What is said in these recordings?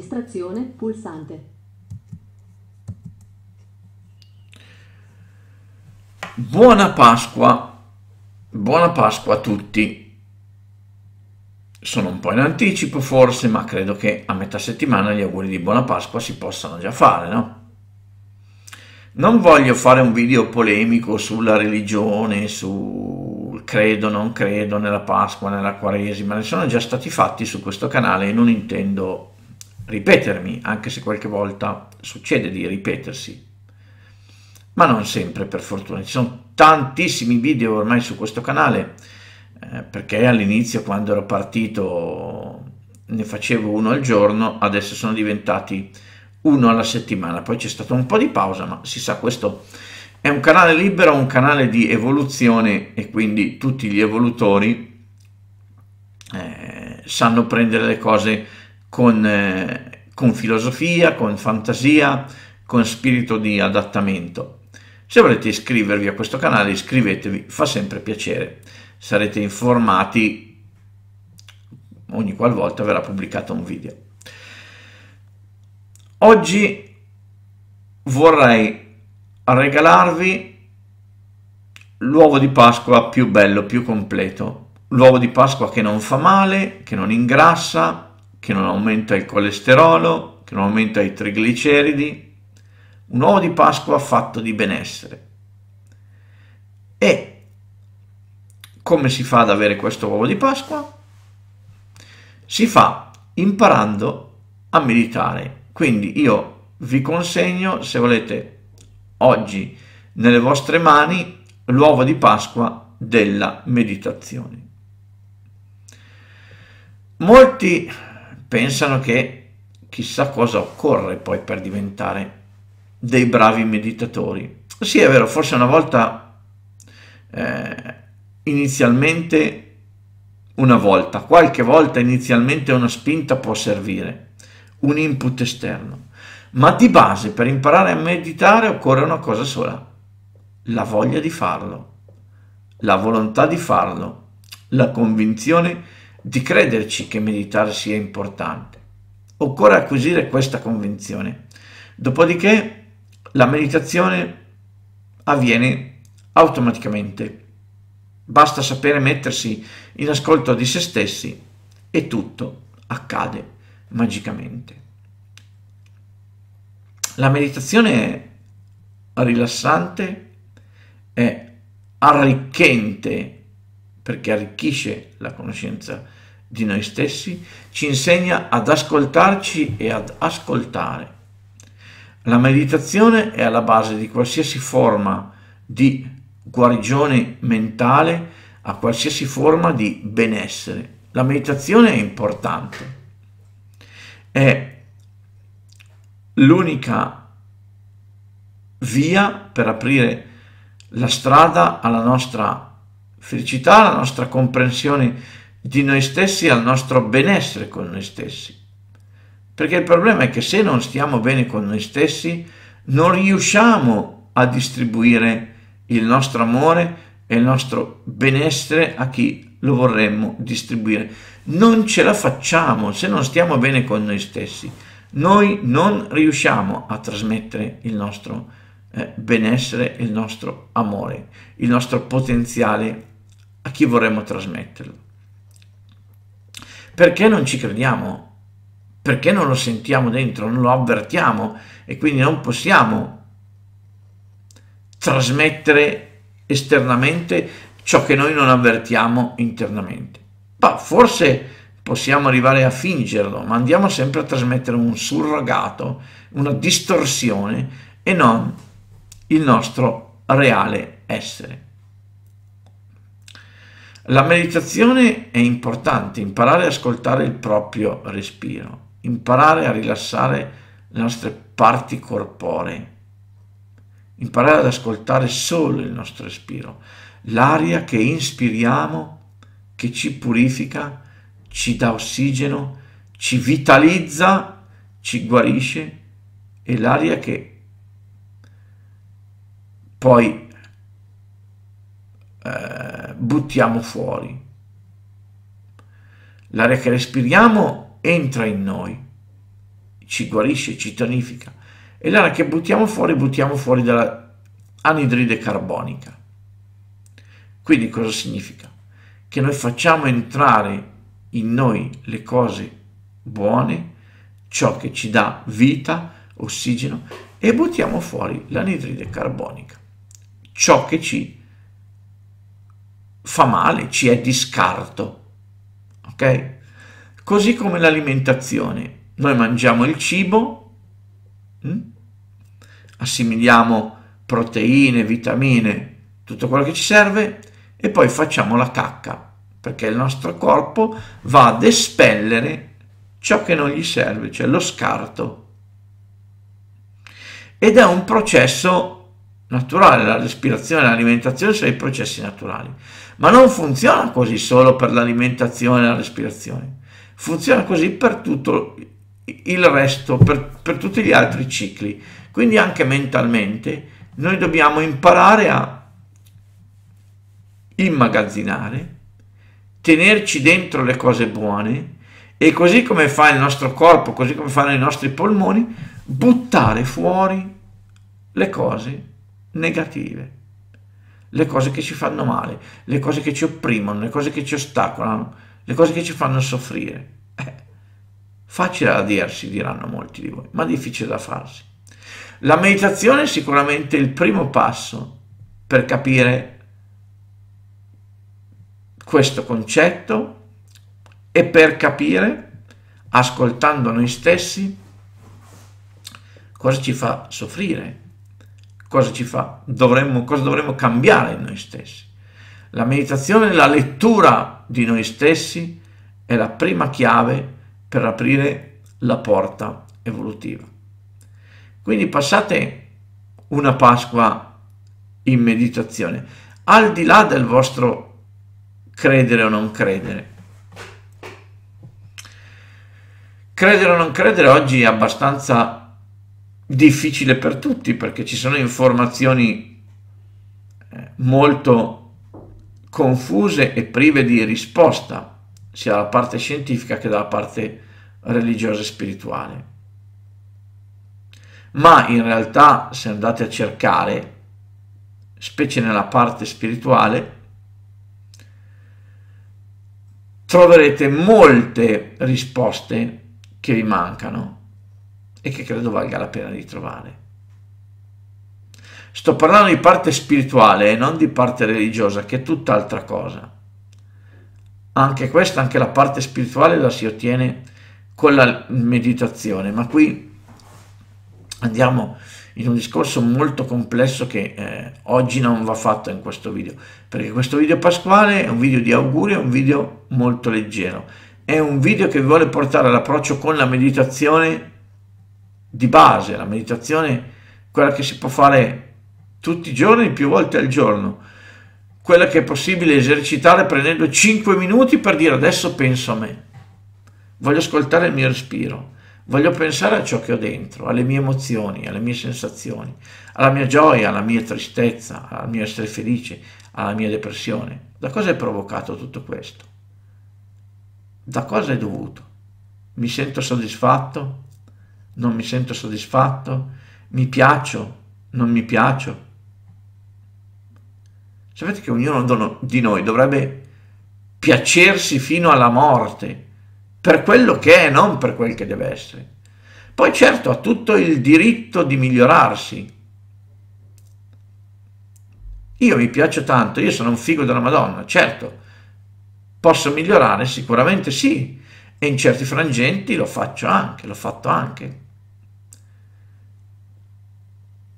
Estrazione pulsante. Buona Pasqua, buona Pasqua a tutti. Sono un po' in anticipo forse, ma credo che a metà settimana gli auguri di buona Pasqua si possano già fare, no? Non voglio fare un video polemico sulla religione, sul credo, non credo, nella Pasqua, nella Quaresima, ne sono già stati fatti su questo canale e non intendo ripetermi, anche se qualche volta succede di ripetersi, ma non sempre per fortuna. Ci sono tantissimi video ormai su questo canale, eh, perché all'inizio quando ero partito ne facevo uno al giorno, adesso sono diventati uno alla settimana, poi c'è stato un po' di pausa, ma si sa questo è un canale libero, un canale di evoluzione e quindi tutti gli evolutori eh, sanno prendere le cose con, eh, con filosofia, con fantasia, con spirito di adattamento. Se volete iscrivervi a questo canale iscrivetevi, fa sempre piacere, sarete informati ogni qualvolta verrà pubblicato un video. Oggi vorrei regalarvi l'uovo di Pasqua più bello, più completo, l'uovo di Pasqua che non fa male, che non ingrassa, che non aumenta il colesterolo, che non aumenta i trigliceridi, un uovo di Pasqua fatto di benessere. E come si fa ad avere questo uovo di Pasqua? Si fa imparando a meditare. Quindi io vi consegno, se volete, oggi nelle vostre mani l'uovo di Pasqua della meditazione. Molti pensano che chissà cosa occorre poi per diventare dei bravi meditatori. Sì, è vero, forse una volta, eh, inizialmente una volta, qualche volta inizialmente una spinta può servire, un input esterno, ma di base per imparare a meditare occorre una cosa sola, la voglia di farlo, la volontà di farlo, la convinzione di di crederci che meditare sia importante. Occorre acquisire questa convinzione. Dopodiché la meditazione avviene automaticamente. Basta sapere mettersi in ascolto di se stessi e tutto accade magicamente. La meditazione è rilassante, è arricchente perché arricchisce la conoscenza di noi stessi, ci insegna ad ascoltarci e ad ascoltare. La meditazione è alla base di qualsiasi forma di guarigione mentale, a qualsiasi forma di benessere. La meditazione è importante, è l'unica via per aprire la strada alla nostra felicità, alla nostra comprensione di noi stessi, al nostro benessere con noi stessi. Perché il problema è che se non stiamo bene con noi stessi, non riusciamo a distribuire il nostro amore e il nostro benessere a chi lo vorremmo distribuire. Non ce la facciamo se non stiamo bene con noi stessi. Noi non riusciamo a trasmettere il nostro eh, benessere, il nostro amore, il nostro potenziale a chi vorremmo trasmetterlo. Perché non ci crediamo? Perché non lo sentiamo dentro, non lo avvertiamo e quindi non possiamo trasmettere esternamente ciò che noi non avvertiamo internamente. Ma forse possiamo arrivare a fingerlo, ma andiamo sempre a trasmettere un surrogato, una distorsione e non il nostro reale essere. La meditazione è importante, imparare ad ascoltare il proprio respiro, imparare a rilassare le nostre parti corporee, imparare ad ascoltare solo il nostro respiro, l'aria che inspiriamo, che ci purifica, ci dà ossigeno, ci vitalizza, ci guarisce e l'aria che poi eh, buttiamo fuori. L'aria che respiriamo entra in noi, ci guarisce, ci tonifica e l'aria che buttiamo fuori buttiamo fuori dalla anidride carbonica. Quindi cosa significa? Che noi facciamo entrare in noi le cose buone, ciò che ci dà vita, ossigeno e buttiamo fuori l'anidride carbonica, ciò che ci fa male, ci è di scarto. Ok? Così come l'alimentazione. Noi mangiamo il cibo, mh? Mm? assimiliamo proteine, vitamine, tutto quello che ci serve e poi facciamo la cacca, perché il nostro corpo va ad espellere ciò che non gli serve, cioè lo scarto. Ed è un processo naturale, la respirazione, e l'alimentazione sono i processi naturali. Ma non funziona così solo per l'alimentazione e la respirazione, funziona così per tutto il resto, per, per tutti gli altri cicli. Quindi anche mentalmente noi dobbiamo imparare a immagazzinare, tenerci dentro le cose buone e così come fa il nostro corpo, così come fanno i nostri polmoni, buttare fuori le cose negative, le cose che ci fanno male, le cose che ci opprimono, le cose che ci ostacolano, le cose che ci fanno soffrire. Eh, facile da dirsi, diranno molti di voi, ma difficile da farsi. La meditazione è sicuramente il primo passo per capire questo concetto e per capire, ascoltando noi stessi, cosa ci fa soffrire, cosa ci fa? Dovremmo, cosa dovremmo cambiare in noi stessi? La meditazione la lettura di noi stessi è la prima chiave per aprire la porta evolutiva. Quindi passate una Pasqua in meditazione, al di là del vostro credere o non credere. Credere o non credere oggi è abbastanza difficile per tutti perché ci sono informazioni eh, molto confuse e prive di risposta sia dalla parte scientifica che dalla parte religiosa e spirituale. Ma in realtà se andate a cercare, specie nella parte spirituale, troverete molte risposte che vi mancano e che credo valga la pena di trovare. Sto parlando di parte spirituale e non di parte religiosa, che è tutt'altra cosa. Anche questa, anche la parte spirituale la si ottiene con la meditazione, ma qui andiamo in un discorso molto complesso che eh, oggi non va fatto in questo video, perché questo video pasquale è un video di auguri, è un video molto leggero, è un video che vi vuole portare all'approccio con la meditazione di base, la meditazione, quella che si può fare tutti i giorni, più volte al giorno, quella che è possibile esercitare prendendo 5 minuti per dire adesso penso a me, voglio ascoltare il mio respiro, voglio pensare a ciò che ho dentro, alle mie emozioni, alle mie sensazioni, alla mia gioia, alla mia tristezza, al mio essere felice, alla mia depressione. Da cosa è provocato tutto questo? Da cosa è dovuto? Mi sento soddisfatto? non mi sento soddisfatto, mi piaccio, non mi piaccio. Sapete che ognuno di noi dovrebbe piacersi fino alla morte, per quello che è, non per quel che deve essere. Poi certo ha tutto il diritto di migliorarsi. Io mi piaccio tanto, io sono un figo della Madonna, certo, posso migliorare? Sicuramente sì, e in certi frangenti lo faccio anche, l'ho fatto anche.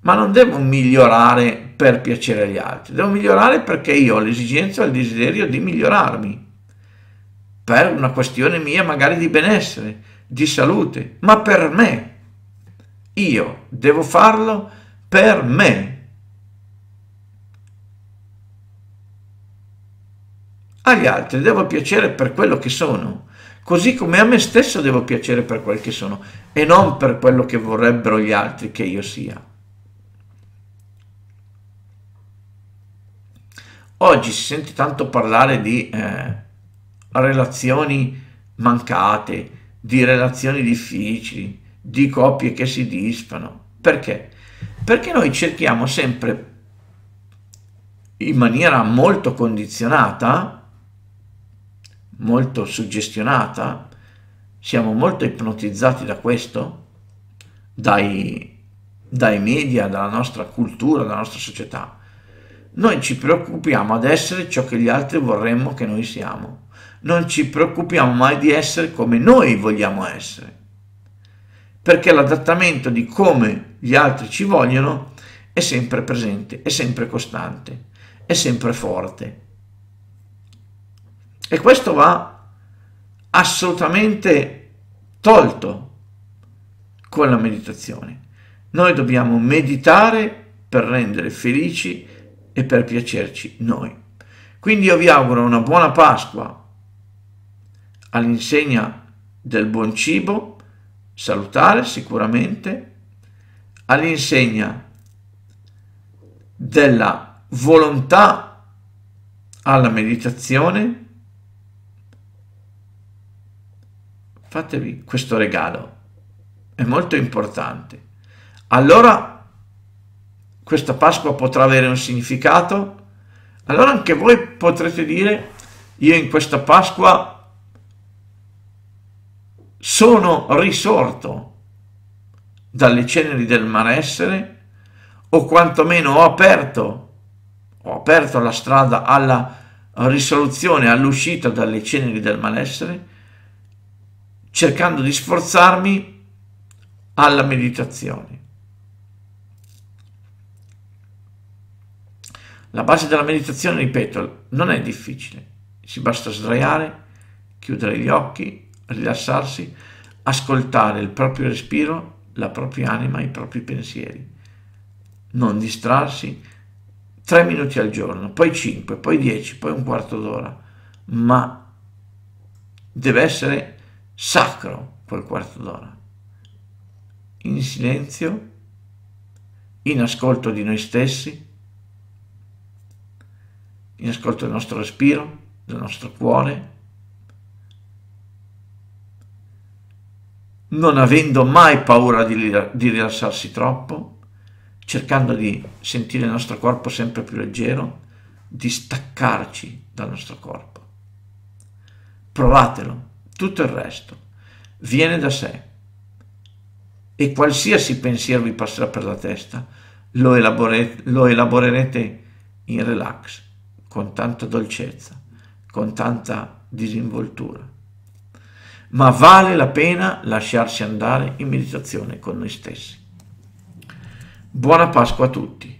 Ma non devo migliorare per piacere agli altri, devo migliorare perché io ho l'esigenza e il desiderio di migliorarmi, per una questione mia magari di benessere, di salute, ma per me. Io devo farlo per me. Agli altri devo piacere per quello che sono, così come a me stesso devo piacere per quel che sono e non per quello che vorrebbero gli altri che io sia. Oggi si sente tanto parlare di eh, relazioni mancate, di relazioni difficili, di coppie che si disfano. Perché? Perché noi cerchiamo sempre in maniera molto condizionata molto suggestionata? Siamo molto ipnotizzati da questo? Dai, dai media, dalla nostra cultura, dalla nostra società? Noi ci preoccupiamo ad essere ciò che gli altri vorremmo che noi siamo. Non ci preoccupiamo mai di essere come noi vogliamo essere. Perché l'adattamento di come gli altri ci vogliono è sempre presente, è sempre costante, è sempre forte. E questo va assolutamente tolto con la meditazione. Noi dobbiamo meditare per rendere felici e per piacerci noi. Quindi io vi auguro una buona Pasqua all'insegna del buon cibo, salutare sicuramente, all'insegna della volontà alla meditazione, fatevi questo regalo, è molto importante. Allora questa Pasqua potrà avere un significato, allora anche voi potrete dire io in questa Pasqua sono risorto dalle ceneri del malessere o quantomeno ho aperto, ho aperto la strada alla risoluzione, all'uscita dalle ceneri del malessere cercando di sforzarmi alla meditazione. La base della meditazione, ripeto, non è difficile. Si basta sdraiare, chiudere gli occhi, rilassarsi, ascoltare il proprio respiro, la propria anima, i propri pensieri. Non distrarsi. Tre minuti al giorno, poi cinque, poi dieci, poi un quarto d'ora. Ma deve essere sacro quel quarto d'ora, in silenzio, in ascolto di noi stessi, in ascolto del nostro respiro, del nostro cuore, non avendo mai paura di, rilassarsi troppo, cercando di sentire il nostro corpo sempre più leggero, di staccarci dal nostro corpo. Provatelo tutto il resto viene da sé e qualsiasi pensiero vi passerà per la testa lo, elaborate, lo elaborerete in relax, con tanta dolcezza, con tanta disinvoltura. Ma vale la pena lasciarsi andare in meditazione con noi stessi. Buona Pasqua a tutti.